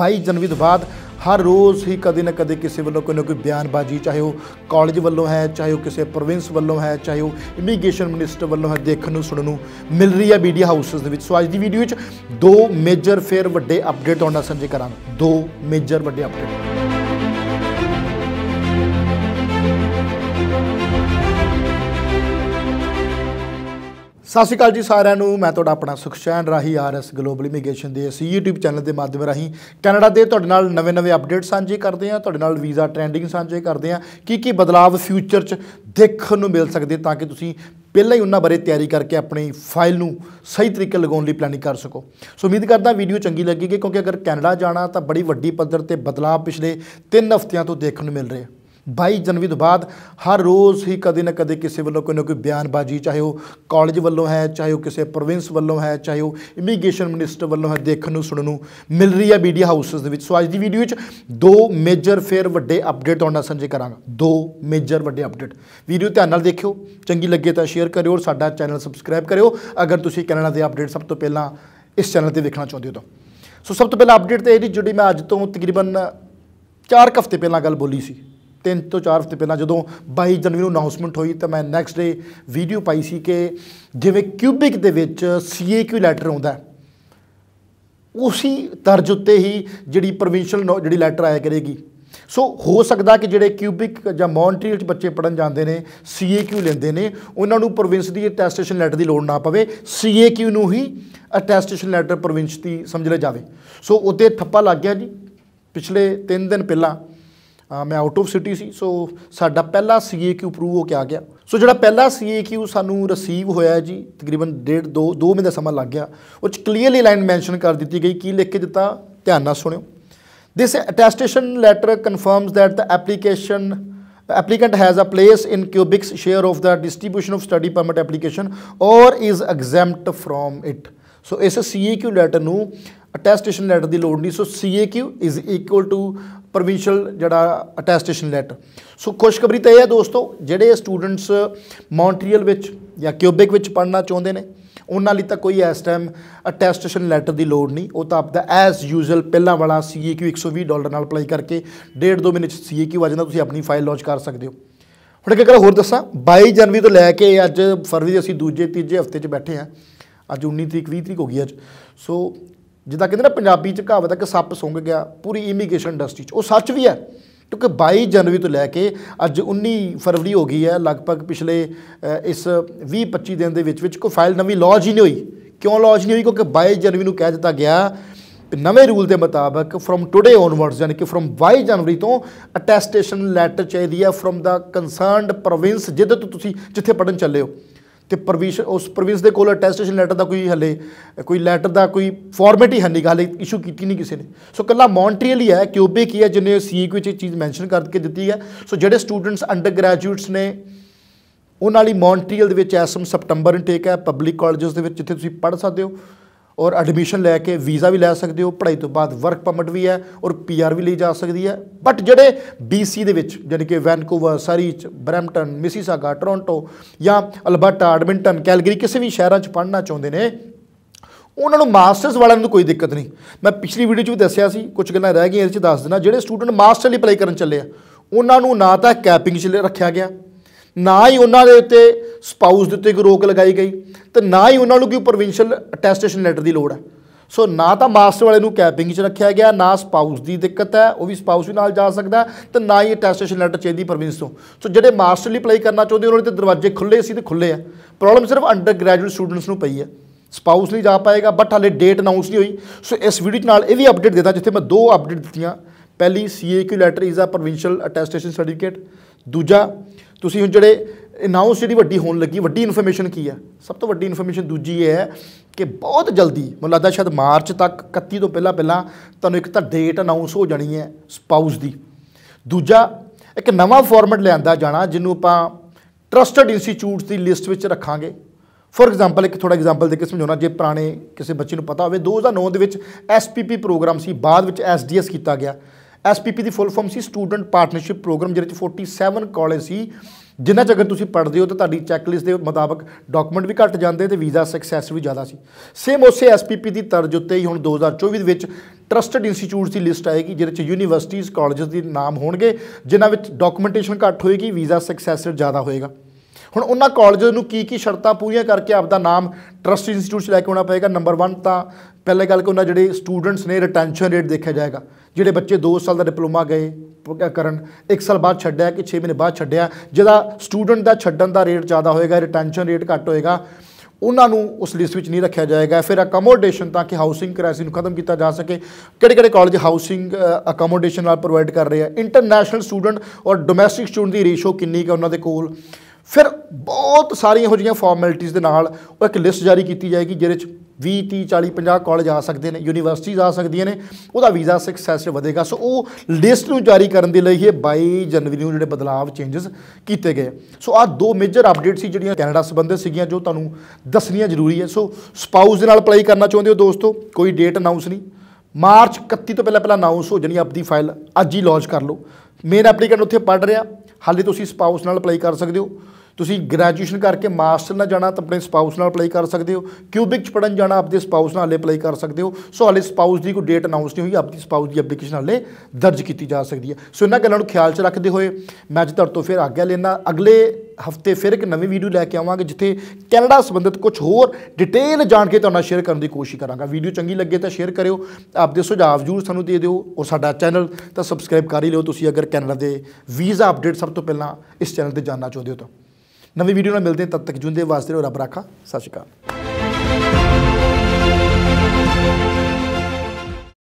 22 ਜਨਵਰੀ ਤੋਂ ਬਾਅਦ ਹਰ ਰੋਜ਼ ਹੀ ਕਦੇ ਨਾ ਕਦੇ ਕਿਸੇ ਵੱਲੋਂ ਕੋਈ ਨਾ ਕੋਈ ਬਿਆਨਬਾਜ਼ੀ ਚਾਹੇ ਉਹ ਕਾਲਜ ਵੱਲੋਂ ਹੈ ਚਾਹੇ ਉਹ ਕਿਸੇ ਪ੍ਰੋਵਿੰਸ ਵੱਲੋਂ ਹੈ ਚਾਹੇ ਉਹ ਇਮੀਗ੍ਰੇਸ਼ਨ ਮਿਨਿਸਟਰ ਵੱਲੋਂ ਹੈ ਦੇਖਣ ਨੂੰ ਸੁਣਨ ਨੂੰ ਮਿਲ ਰਹੀ ਹੈ ਮੀਡੀਆ ਹਾਊਸਸ ਦੇ ਵਿੱਚ ਸੋ ਅੱਜ ਦੀ ਵੀਡੀਓ ਵਿੱਚ ਦੋ ਮੇਜਰ ਫੇਰ ਵੱਡੇ ਅਪਡੇਟ ਆਉਣਾ ਸੰਜੇ ਕਰਾਂਗਾ ਦੋ ਮੇਜਰ ਵੱਡੇ ਅਪਡੇਟ ਸਤਿ ਸ਼੍ਰੀ ਅਕਾਲ ਜੀ ਸਾਰਿਆਂ ਨੂੰ ਮੈਂ ਤੁਹਾਡਾ ਆਪਣਾ ਸੁਖਸ਼ੈਨ ਰਾਹੀ ਆਰਐਸ ਗਲੋਬਲ ਇਮੀਗ੍ਰੇਸ਼ਨ ਦੇ ਇਸ YouTube ਚੈਨਲ ਦੇ ਮਾਧਿਅਮ ਰਾਹੀਂ ਕੈਨੇਡਾ ਦੇ ਤੁਹਾਡੇ ਨਾਲ ਨਵੇਂ-ਨਵੇਂ ਅਪਡੇਟ ਸਾਂਝੇ ਕਰਦੇ ਹਾਂ ਤੁਹਾਡੇ ਨਾਲ ਵੀਜ਼ਾ ਟ੍ਰੈਂਡਿੰਗ ਸਾਂਝੇ ਕਰਦੇ ਹਾਂ ਕੀ ਕੀ ਬਦਲਾਅ ਫਿਊਚਰ 'ਚ ਦੇਖਣ ਨੂੰ ਮਿਲ ਸਕਦੇ ਤਾਂ ਕਿ ਤੁਸੀਂ ਪਹਿਲਾਂ ਹੀ ਉਹਨਾਂ ਬਾਰੇ ਤਿਆਰੀ ਕਰਕੇ ਆਪਣੀ ਫਾਈਲ ਨੂੰ ਸਹੀ ਤਰੀਕੇ ਲਗਾਉਣ ਲਈ ਪਲੈਨਿੰਗ ਕਰ ਸਕੋ ਸੋ ਉਮੀਦ ਕਰਦਾ ਵੀਡੀਓ ਚੰਗੀ ਲੱਗੇਗੀ ਕਿਉਂਕਿ ਅਗਰ ਕੈਨੇਡਾ ਜਾਣਾ ਤਾਂ ਬੜੀ ਵੱਡੀ ਪੱਧਰ ਤੇ ਬਦਲਾਅ ਪਿਛਲੇ 3 ਹਫ਼ਤਿਆਂ ਤੋਂ ਦੇਖਣ ਨੂੰ ਮਿਲ ਰਹੇ 22 ਜਨਵਰੀ ਤੋਂ ਬਾਅਦ ਹਰ ਰੋਜ਼ ਹੀ ਕਦੇ ਨਾ ਕਦੇ ਕਿਸੇ ਵੱਲੋਂ ਕੋਈ ਨਾ ਕੋਈ ਬਿਆਨਬਾਜ਼ੀ ਚਾਹੇ ਉਹ ਕਾਲਜ ਵੱਲੋਂ ਹੈ ਚਾਹੇ ਉਹ ਕਿਸੇ ਪ੍ਰੋਵਿੰਸ ਵੱਲੋਂ ਹੈ ਚਾਹੇ ਉਹ ਇਮੀਗ੍ਰੇਸ਼ਨ ਮਿਨਿਸਟਰ ਵੱਲੋਂ ਹੈ ਦੇਖਣ ਨੂੰ ਸੁਣਨ ਨੂੰ ਮਿਲ ਰਹੀ ਹੈ ਮੀਡੀਆ ਹਾਊਸਸ ਦੇ ਵਿੱਚ ਸੋ ਅੱਜ ਦੀ ਵੀਡੀਓ ਵਿੱਚ ਦੋ ਮੇਜਰ ਫੇਰ ਵੱਡੇ ਅਪਡੇਟ ਤੁਹਾਡੇ ਨਾਲ ਸਾਂਝੇ ਕਰਾਂਗਾ ਦੋ ਮੇਜਰ ਵੱਡੇ ਅਪਡੇਟ ਵੀਡੀਓ ਧਿਆਨ ਨਾਲ ਦੇਖਿਓ ਚੰਗੀ ਲੱਗੇ ਤਾਂ ਸ਼ੇਅਰ ਕਰਿਓ ਔਰ ਸਾਡਾ ਚੈਨਲ ਸਬਸਕ੍ਰਾਈਬ ਕਰਿਓ ਅਗਰ ਤੁਸੀਂ ਕੈਨੇਡਾ ਦੇ ਅਪਡੇਟ ਸਭ ਤੋਂ ਪਹਿਲਾਂ ਇਸ ਚੈਨਲ ਤੇ ਦੇਖਣਾ ਚਾਹੁੰਦੇ ਹੋ ਤਾਂ ਸੋ ਸਭ ਤੋਂ ਪਹਿਲਾਂ ਅਪਡੇਟ ਤੇ ਇਹਦੀ ਜਿਹੜੀ ਮੈਂ ਅੱਜ ਤੋਂ ਤਕਰੀਬਨ 4 ਹਫ਼ਤੇ ਪਹਿਲਾਂ ਗੱਲ ਬੋਲੀ ਸੀ ਤਿੰਨ ਤੋਂ ਚਾਰ ਹਫ਼ਤੇ ਪਹਿਲਾਂ ਜਦੋਂ 22 ਜਨਵਰੀ ਨੂੰ ਅਨਾਉਂਸਮੈਂਟ ਹੋਈ ਤਾਂ ਮੈਂ ਨੈਕਸਟ ਡੇ ਵੀਡੀਓ ਪਾਈ ਸੀ ਕਿ ਜਿਵੇਂ ਕਿਊਬਿਕ ਦੇ ਵਿੱਚ ਸੀਏਕਿਊ ਲੈਟਰ ਆਉਂਦਾ ਉਸੇ ਤਰਜ ਉੱਤੇ ਹੀ ਜਿਹੜੀ ਪ੍ਰੋਵਿੰਸ਼ੀਅਲ ਜਿਹੜੀ ਲੈਟਰ ਆਇਆ ਕਰੇਗੀ ਸੋ ਹੋ ਸਕਦਾ ਕਿ ਜਿਹੜੇ ਕਿਊਬਿਕ ਜਾਂ ਮੌਂਟਰੀਅਲ ਚ ਬੱਚੇ ਪੜਨ ਜਾਂਦੇ ਨੇ ਸੀਏਕਿਊ ਲੈਂਦੇ ਨੇ ਉਹਨਾਂ ਨੂੰ ਪ੍ਰੋਵਿੰਸ ਦੀ ਅਟੈਸਟੇਸ਼ਨ ਲੈਟਰ ਦੀ ਲੋੜ ਨਾ ਪਵੇ ਸੀਏਕਿਊ ਨੂੰ ਹੀ ਅਟੈਸਟੇਸ਼ਨ ਲੈਟਰ ਪ੍ਰੋਵਿੰਸ ਦੀ ਸਮਝ ਲਿਆ ਜਾਵੇ ਸੋ ਉੱਤੇ ਥੱਪਾ ਲੱਗ ਗਿਆ ਜੀ ਪਿਛਲੇ 3 ਦਿਨ ਪਹਿਲਾਂ ਮੈਂ ਆਊਟ ਆਫ ਸਿਟੀ ਸੀ ਸੋ ਸਾਡਾ ਪਹਿਲਾ ਸੀਏਕਿਊ ਅਪਰੂਵ ਹੋ ਕੇ ਆ ਗਿਆ ਸੋ ਜਿਹੜਾ ਪਹਿਲਾ ਸੀਏਕਿਊ ਸਾਨੂੰ ਰਿਸੀਵ ਹੋਇਆ ਜੀ ਤਕਰੀਬਨ 1.5 2 2 ਮਹੀਨੇ ਦਾ ਸਮਾਂ ਲੱਗ ਗਿਆ ਉਹ ਚ ਕਲੀਅਰਲੀ ਲਾਈਨ ਮੈਂਸ਼ਨ ਕਰ ਦਿੱਤੀ ਗਈ ਕੀ ਲਿਖ ਕੇ ਦਿੱਤਾ ਧਿਆਨ ਨਾਲ ਸੁਣਿਓ This attestation letter confirms that the application applicant has a place in Quebec's share of the distribution of study permit application or is exempt from it. So ਇਸ CAQ ਲੈਟਰ ਨੂੰ attestation letter ਦੀ ਲੋੜ ਨਹੀਂ so CAQ is equal to provincial ਜਿਹੜਾ attestation letter so ਖੁਸ਼ਖਬਰੀ ਤਾਂ ਇਹ ਹੈ ਦੋਸਤੋ ਜਿਹੜੇ ਸਟੂਡੈਂਟਸ ਮੌਂਟਰੀਅਲ ਵਿੱਚ ਜਾਂ ਕਿਊਬਿਕ ਵਿੱਚ ਪੜ੍ਹਨਾ ਚਾਹੁੰਦੇ ਨੇ ਉਹਨਾਂ ਲਈ ਤਾਂ ਕੋਈ ਇਸ ਟਾਈਮ ਅਟੈਸਟੇਸ਼ਨ ਲੈਟਰ ਦੀ ਲੋੜ ਨਹੀਂ ਉਹ ਤਾਂ ਆਪਦਾ ਐਸ ਯੂਜ਼ੁਅਲ ਪਹਿਲਾਂ ਵਾਲਾ ਸੀਏਕਿਊ 120 ਡਾਲਰ ਨਾਲ ਅਪਲਾਈ ਕਰਕੇ ਡੇਢ ਦੋ ਮਹੀਨੇ ਚ ਸੀਏਕਿਊ ਆ ਜਾਂਦਾ ਤੁਸੀਂ ਆਪਣੀ ਫਾਈਲ ਲਾਂਚ ਕਰ ਸਕਦੇ ਹੋ ਹੁਣ ਇੱਕ ਕਰਾਂ ਹੋਰ ਦੱਸਾਂ 22 ਜਨਵਰੀ ਤੋਂ ਲੈ ਕੇ ਅੱਜ ਫਰਵਰੀ ਦੇ ਅਸੀਂ ਦੂਜੇ ਤੀਜੇ ਹਫਤੇ 'ਚ ਬੈਠੇ ਆ ਅੱਜ 19 ਤਰੀਕ 20 ਤਰੀਕ ਹੋ ਗਈ ਅੱਜ ਸੋ ਜਿੱਦਾਂ ਕਹਿੰਦੇ ਨਾ ਪੰਜਾਬੀ ਚ ਕਹਾਵਤ ਹੈ ਕਿ ਸੱਪ ਸੁੰਗ ਗਿਆ ਪੂਰੀ ਇਮੀਗ੍ਰੇਸ਼ਨ ਇੰਡਸਟਰੀ ਚ ਉਹ ਸੱਚ ਵੀ ਹੈ ਕਿਉਂਕਿ 22 ਜਨਵਰੀ ਤੋਂ ਲੈ ਕੇ ਅੱਜ 19 ਫਰਵਰੀ ਹੋ ਗਈ ਹੈ ਲਗਭਗ ਪਿਛਲੇ ਇਸ 20 25 ਦਿਨ ਦੇ ਵਿੱਚ ਵਿੱਚ ਕੋਈ ਫਾਈਲ ਨਵੀਂ ਲੌਜ ਹੀ ਨਹੀਂ ਹੋਈ ਕਿਉਂ ਲੌਜ ਨਹੀਂ ਹੋਈ ਕਿਉਂਕਿ 22 ਜਨਵਰੀ ਨੂੰ ਕਹਿ ਦਿੱਤਾ ਗਿਆ ਨਵੇਂ ਰੂਲ ਦੇ ਮੁਤਾਬਕ ਫਰਮ ਟੁਡੇ ਔਨਵਰਡਸ ਯਾਨੀ ਕਿ ਫਰਮ 22 ਜਨਵਰੀ ਤੋਂ ਅਟੈਸਟੇਸ਼ਨ ਲੈਟਰ ਚਾਹੀਦੀ ਹੈ ਫਰਮ ਦਾ ਕਨਸਰਨਡ ਪ੍ਰੋਵਿੰਸ ਜਿੱਦ ਤੋਂ ਤੁਸੀਂ ਜਿੱਥੇ ਪੜਨ ਚੱਲੇ ਹੋ ਤੇ ਪ੍ਰੋਵੀਸ਼ਨ ਉਸ ਪ੍ਰੋਵਿੰਸ ਦੇ ਕੋਲ ਅਟੈਸਟੇਸ਼ਨ ਲੈਟਰ ਦਾ ਕੋਈ ਹੱਲੇ ਕੋਈ ਲੈਟਰ ਦਾ ਕੋਈ ਫਾਰਮੈਟ ਹੀ ਨਹੀਂ ਗੱਲ ਇਸ਼ੂ ਕੀਤੀ ਨਹੀਂ ਕਿਸੇ ਨੇ ਸੋ ਕੱਲਾ ਮੌਂਟਰੀਅਲ ਹੀ ਹੈ ਕਿਊਬਿਕ ਹੀ ਹੈ ਜਿਹਨੇ ਸੀਕ e ਵਿੱਚ ਇਹ ਚੀਜ਼ ਮੈਂਸ਼ਨ ਕਰਕੇ ਦਿੱਤੀ ਹੈ ਸੋ ਜਿਹੜੇ ਸਟੂਡੈਂਟਸ ਅੰਡਰ ਗ੍ਰੈਜੂਏਟਸ ਨੇ ਉਹਨਾਂ ਲਈ ਮੌਂਟਰੀਅਲ ਦੇ ਵਿੱਚ ਐਸਮ ਸਪਟੰਬਰ ਇਨਟੇਕ ਹੈ ਪਬਲਿਕ ਕਾਲਜਸ ਦੇ ਵਿੱਚ ਜਿੱਥੇ ਤੁਸੀਂ ਪੜ੍ਹ ਸਕਦੇ ਹੋ ਔਰ ਐਡਮਿਸ਼ਨ ਲੈ ਕੇ ਵੀਜ਼ਾ ਵੀ ਲੈ ਸਕਦੇ ਹੋ ਪੜ੍ਹਾਈ ਤੋਂ ਬਾਅਦ ਵਰਕ ਪਰਮਿਟ ਵੀ ਹੈ ਔਰ ਪੀਆਰ ਵੀ ਲਈ ਜਾ ਸਕਦੀ ਹੈ ਬਟ ਜਿਹੜੇ BC ਦੇ ਵਿੱਚ ਜਿਹੜੇ ਕਿ ਵੈਨਕੂਵਰ ਚ ਬ੍ਰੈਂਪਟਨ ਮਿਸੀਸਾਗਾ ਟੋਰਾਂਟੋ ਜਾਂ ਅਲਬਰਟਾ ਐਡਮਿੰਟਨ ਕੈਲਗਰੀ ਕਿਸੇ ਵੀ ਸ਼ਹਿਰਾਂ 'ਚ ਪੜ੍ਹਨਾ ਚਾਹੁੰਦੇ ਨੇ ਉਹਨਾਂ ਨੂੰ ਮਾਸਟਰਸ ਵਾਲਿਆਂ ਨੂੰ ਕੋਈ ਦਿੱਕਤ ਨਹੀਂ ਮੈਂ ਪਿਛਲੀ ਵੀਡੀਓ 'ਚ ਵੀ ਦੱਸਿਆ ਸੀ ਕੁਝ ਗੱਲਾਂ ਰਹਿ ਗਈਆਂ ਇਹਦੇ 'ਚ ਦੱਸ ਦੇਣਾ ਜਿਹੜੇ ਸਟੂਡੈਂਟ ਮਾਸਟਰ ਲਈ ਅਪਲਾਈ ਕਰਨ ਚੱਲੇ ਆ ਉਹਨਾਂ ਨੂੰ ਨਾ ਤਾਂ ਕੈਪਿੰਗ 'ਚ ਰੱਖਿਆ ਗਿਆ ਨਾ ਹੀ ਉਹਨਾਂ ਦੇ ਉੱਤੇ ਸਪਾਊਸ ਦੇ ਉੱਤੇ ਕੋਈ ਰੋਕ ਲਗਾਈ ਗਈ ਤੇ ਨਾ ਹੀ ਉਹਨਾਂ ਨੂੰ ਕੋਈ ਪ੍ਰੋਵਿੰਸ਼ੀਅਲ ਅਟੈਸਟੇਸ਼ਨ ਲੈਟਰ ਦੀ ਲੋੜ ਹੈ ਸੋ ਨਾ ਤਾਂ ਮਾਸਟਰ ਵਾਲੇ ਨੂੰ ਕੈਪਿੰਗ 'ਚ ਰੱਖਿਆ ਗਿਆ ਨਾ ਸਪਾਊਸ ਦੀ ਦਿੱਕਤ ਹੈ ਉਹ ਵੀ ਸਪਾਊਸ ਵੀ ਨਾਲ ਜਾ ਸਕਦਾ ਤੇ ਨਾ ਹੀ ਅਟੈਸਟੇਸ਼ਨ ਲੈਟਰ ਚਾਹੀਦੀ ਪ੍ਰੋਵਿੰਸ ਤੋਂ ਸੋ ਜਿਹੜੇ ਮਾਸਟਰ ਲਈ ਅਪਲਾਈ ਕਰਨਾ ਚਾਹੁੰਦੇ ਉਹਨਾਂ ਦੇ ਦਰਵਾਜ਼ੇ ਖੁੱਲੇ ਸੀ ਤੇ ਖੁੱਲੇ ਆ ਪ੍ਰੋਬਲਮ ਸਿਰਫ ਅੰਡਰ ਗ੍ਰੈਜੂਏਟ ਸਟੂਡੈਂਟਸ ਨੂੰ ਪਈ ਹੈ ਸਪਾਊਸ ਲਈ ਜਾ ਪਾਏਗਾ ਬਟ ਹਲੇ ਡੇਟ ਅਨਾਉਂਸ ਨਹੀਂ ਹੋਈ ਸੋ ਇਸ ਵੀਡੀਓ ਨਾਲ ਇਹ ਵੀ ਅਪਡੇਟ ਦੇਦਾ ਜਿੱਥੇ ਮੈਂ ਦੋ ਅਪਡੇਟ ਦਿੱਤੀਆਂ ਪਹਿਲੀ CAQ letter is a provincial attestation certificate ਦੂਜਾ ਤੁਸੀਂ ਹੁਣ ਜਿਹੜੇ ਅਨਾਉਂਸ ਜਿਹੜੀ ਵੱਡੀ ਹੋਣ ਲੱਗੀ ਵੱਡੀ ਇਨਫੋਰਮੇਸ਼ਨ ਕੀ ਹੈ ਸਭ ਤੋਂ ਵੱਡੀ ਇਨਫੋਰਮੇਸ਼ਨ ਦੂਜੀ ਇਹ ਹੈ ਕਿ ਬਹੁਤ ਜਲਦੀ ਮੈਨੂੰ ਲੱਗਦਾ ਸ਼ਾਇਦ ਮਾਰਚ ਤੱਕ 31 ਤੋਂ ਪਹਿਲਾਂ ਪਹਿਲਾਂ ਤੁਹਾਨੂੰ ਇੱਕ ਤਾਂ ਡੇਟ ਅਨਾਉਂਸ ਹੋ ਜਾਣੀ ਹੈ ਸਪਾਊਸ ਦੀ ਦੂਜਾ ਇੱਕ ਨਵਾਂ ਫਾਰਮੈਟ ਲਿਆਂਦਾ ਜਾਣਾ ਜਿਹਨੂੰ ਆਪਾਂ ਟਰਸਟਡ ਇੰਸਟੀਚਿਊਟਸ ਦੀ ਲਿਸਟ ਵਿੱਚ ਰੱਖਾਂਗੇ ਫੋਰ ਐਗਜ਼ਾਮਪਲ ਇੱਕ ਥੋੜਾ ਐਗਜ਼ਾਮਪਲ ਦੇ ਕੇ ਸਮਝਾਉਣਾ ਜੇ ਪੁਰਾਣੇ ਕਿਸੇ ਬੱਚੇ ਨੂੰ ਪਤਾ ਹੋਵੇ 2009 ਦੇ ਵਿੱਚ ਐਸਪੀਪੀ ਪ੍ਰੋਗਰਾਮ ਸੀ ਬਾਅਦ ਵਿੱਚ ਐਸਡੀਐਸ ਕੀਤਾ ਗਿਆ ਐਸਪੀਪੀ ਦੀ ਫੁੱਲ ਫਾਰਮ ਸੀ ਸਟੂਡੈਂਟ ਪਾਰਟਨਰਸ਼ਿਪ ਪ੍ਰੋਗਰਾਮ ਜਿਹਦੇ ਵਿੱਚ 47 ਕਾਲਜ ਸੀ ਜਿੰਨਾ ਚ ਅਗਰ ਤੁਸੀਂ ਪੜ੍ਹਦੇ ਹੋ ਤਾਂ ਤੁਹਾਡੀ ਚੈੱਕ ਲਿਸਟ ਦੇ ਮੁਤਾਬਕ ਡਾਕੂਮੈਂਟ ਵੀ ਘੱਟ ਜਾਂਦੇ ਤੇ ਵੀਜ਼ਾ ਸਕਸੈਸ ਵੀ ਜ਼ਿਆਦਾ ਸੀ ਸੇਮ ਉਸੇ ਐਸਪੀਪੀ ਦੀ ਤਰਜ ਉੱਤੇ ਹੀ ਹੁਣ 2024 ਦੇ ਵਿੱਚ ਟਰਸਟਡ ਇੰਸਟੀਚਿਊਟਸ ਦੀ ਲਿਸਟ ਆਏਗੀ ਜਿਹਦੇ ਚ ਯੂਨੀਵਰਸਿਟੀਆਂ ਕਾਲਜਸ ਦੇ ਨਾਮ ਹੋਣਗੇ ਜਿਨ੍ਹਾਂ ਵਿੱਚ ਡਾਕੂਮੈਂਟੇਸ਼ਨ ਘੱਟ ਹੋਏਗੀ ਵੀਜ਼ਾ ਸਕਸੈਸ ਜ਼ਿਆਦਾ ਹੋਏਗਾ ਹੁਣ ਉਹਨਾਂ ਕਾਲਜਾਂ ਨੂੰ ਕੀ ਕੀ ਸ਼ਰਤਾਂ ਪੂਰੀਆਂ ਕਰਕੇ ਆਪਦਾ ਨਾਮ ਟਰਸਟ ਇੰਸਟੀਚਿਊਟ 'ਚ ਲੈ ਕੇ ਆਉਣਾ ਪਏਗਾ ਨੰਬਰ 1 ਤਾਂ ਪਹਿਲੇ ਗੱਲ ਕਿ ਉਹਨਾਂ ਜਿਹੜੇ ਸਟੂਡੈਂਟਸ ਨੇ ਰਿਟੈਂਸ਼ਨ ਰੇਟ ਦੇਖਿਆ ਜਾਏਗਾ ਜਿਹੜੇ ਬੱਚੇ 2 ਸਾਲ ਦਾ ਡਿਪਲੋਮਾ ਗਏ ਕਰਨ 1 ਸਾਲ ਬਾਅਦ ਛੱਡਿਆ ਕਿ 6 ਮਹੀਨੇ ਬਾਅਦ ਛੱਡਿਆ ਜਿਹਦਾ ਸਟੂਡੈਂਟ ਦਾ ਛੱਡਣ ਦਾ ਰੇਟ ਜ਼ਿਆਦਾ ਹੋਏਗਾ ਰਿਟੈਂਸ਼ਨ ਰੇਟ ਘੱਟ ਹੋਏਗਾ ਉਹਨਾਂ ਨੂੰ ਉਸ ਲਿਸਟ ਵਿੱਚ ਨਹੀਂ ਰੱਖਿਆ ਜਾਏਗਾ ਫਿਰ ਅਕਮੋਡੇਸ਼ਨ ਤਾਂ ਕਿ ਹਾਊਸਿੰਗ ਕ੍ਰਾਈਸਿਸ ਨੂੰ ਖਤਮ ਕੀਤਾ ਜਾ ਸਕੇ ਕਿਹੜੇ ਕਿਹੜੇ ਕਾਲਜ ਹਾਊਸਿੰਗ ਅਕਮੋਡੇਸ਼ਨ ਨਾਲ ਪ੍ਰੋਵਾਈਡ ਕਰ ਰਹੇ ਆ ਇੰਟਰਨੈਸ਼ਨਲ ਸਟੂਡੈਂਟ ਔਰ ਡੋਮੈਸਟਿਕ ਸਟੂਡੈਂਟ ਦੀ ਰੇਸ਼ੋ ਕਿੰਨੀ ਹੈ ਉਹਨਾਂ ਦੇ ਕੋਲ ਫਿਰ ਬਹੁਤ ਸਾਰੀਆਂ ਹੋ ਜੀਆਂ ਫਾਰਮੈਲਿਟੀਆਂ ਦੇ ਨਾਲ ਉਹ ਇੱਕ ਲਿਸਟ ਜਾਰੀ ਕੀਤੀ ਜਾਏਗੀ ਜਿਹਦੇ ਵਿੱਚ 20 30 40 50 ਕਾਲਜ ਆ ਸਕਦੇ ਨੇ ਯੂਨੀਵਰਸਿਟੀਆਂ ਆ ਸਕਦੀਆਂ ਨੇ ਉਹਦਾ ਵੀਜ਼ਾ ਸਕਸੈਸ ਵਧੇਗਾ ਸੋ ਉਹ ਲਿਸਟ ਨੂੰ ਜਾਰੀ ਕਰਨ ਦੇ ਲਈ ਇਹ 22 ਜਨਵਰੀ ਨੂੰ ਜਿਹੜੇ ਬਦਲਾਅ ਚੇਂਜਸ ਕੀਤੇ ਗਏ ਸੋ ਆ ਦੋ ਮੇਜਰ ਅਪਡੇਟ ਸੀ ਜਿਹੜੀਆਂ ਕੈਨੇਡਾ ਸੰਬੰਧਿਤ ਸੀਗੀਆਂ ਜੋ ਤੁਹਾਨੂੰ ਦੱਸਣੀਆਂ ਜ਼ਰੂਰੀ ਹੈ ਸੋ ਸਪਾਊਸ ਦੇ ਨਾਲ ਅਪਲਾਈ ਕਰਨਾ ਚਾਹੁੰਦੇ ਹੋ ਦੋਸਤੋ ਕੋਈ ਡੇਟ ਅਨਾਉਂਸ ਨਹੀਂ ਮਾਰਚ 31 ਤੋਂ ਪਹਿਲਾਂ ਪਹਿਲਾਂ ਅਨਾਉਂਸ ਹੋ ਜਾਣੀ ਆਪਦੀ ਫਾਈਲ ਅੱਜ ਹੀ ਲਾਂਚ ਕਰ ਲਓ ਮੇਨ ਐਪਲੀਕੈਂਟ ਉੱਥੇ ਪੜ ਰਿਹਾ ਹਾਲੇ ਤੁਸੀਂ ਸਪਾਊਸ ਨਾਲ ਅਪਲਾਈ ਕਰ ਸਕਦੇ ਹੋ ਤੁਸੀਂ ਗ੍ਰੈਜੂਏਸ਼ਨ ਕਰਕੇ ਮਾਸਟਰ ਨਾਲ ਜਾਣਾ ਤਾਂ ਆਪਣੇ ਸਪਾਊਸ ਨਾਲ ਅਪਲਾਈ ਕਰ ਸਕਦੇ ਹੋ ਕਿਊਬਿਕ ਚ ਪੜਨ ਜਾਣਾ ਆਪਦੇ ਸਪਾਊਸ ਨਾਲ ਅਪਲਾਈ ਕਰ ਸਕਦੇ ਹੋ ਸੋ ਹਲੇ ਸਪਾਊਸ ਦੀ ਕੋਈ ਡੇਟ ਅਨਾਉਂਸ ਨਹੀਂ ਹੋਈ ਆਪਦੀ ਸਪਾਊਸ ਦੀ ਐਪਲੀਕੇਸ਼ਨ ਹਲੇ ਦਰਜ ਕੀਤੀ ਜਾ ਸਕਦੀ ਹੈ ਸੋ ਇਹਨਾਂ ਗੱਲਾਂ ਨੂੰ ਖਿਆਲ ਚ ਰੱਖਦੇ ਹੋਏ ਮੈਂ ਅੱਜ ਤੁਹਾਡੇ ਤੋਂ ਫਿਰ ਆਗਿਆ ਲੈਣਾ ਅਗਲੇ ਹਫਤੇ ਫਿਰ ਇੱਕ ਨਵੀਂ ਵੀਡੀਓ ਲੈ ਕੇ ਆਵਾਂਗੇ ਜਿੱਥੇ ਕੈਨੇਡਾ ਸੰਬੰਧਿਤ ਕੁਝ ਹੋਰ ਡਿਟੇਲ ਜਾਣ ਕੇ ਤੁਹਾਨੂੰ ਸ਼ੇਅਰ ਕਰਨ ਦੀ ਕੋਸ਼ਿਸ਼ ਕਰਾਂਗਾ ਵੀਡੀਓ ਚੰਗੀ ਲੱਗੇ ਤਾਂ ਸ਼ੇਅਰ ਕਰਿਓ ਆਪਦੇ ਸੁਝਾਅ ਜ਼ਰੂਰ ਸਾਨੂੰ ਦੇ ਦਿਓ ਔਰ ਸਾਡਾ ਚੈਨਲ ਤਾਂ ਸਬਸਕ੍ਰਾਈਬ ਕਰ ਹੀ ਲਿਓ ਤੁਸੀਂ ਅਗਰ ਕੈਨੇਡਾ ਦੇ ਵੀਜ਼ਾ ਅਪਡੇਟ ਸਭ ਤੋਂ ਪਹਿਲਾਂ ਇਸ ਚੈਨਲ ਤੇ ਜਾਨਣਾ ਚਾਹੁੰਦੇ ਹੋ ਤਾਂ ਨਵੀਂ ਵੀਡੀਓ ਨਾਲ ਮਿਲਦੇ ਹਾਂ ਤਦ ਤੱਕ ਜੁੰਦੇ ਵਾਸਤੇ ਰੱਬ ਰਾਖਾ ਸਤਿ ਸ਼੍ਰੀ ਅਕਾਲ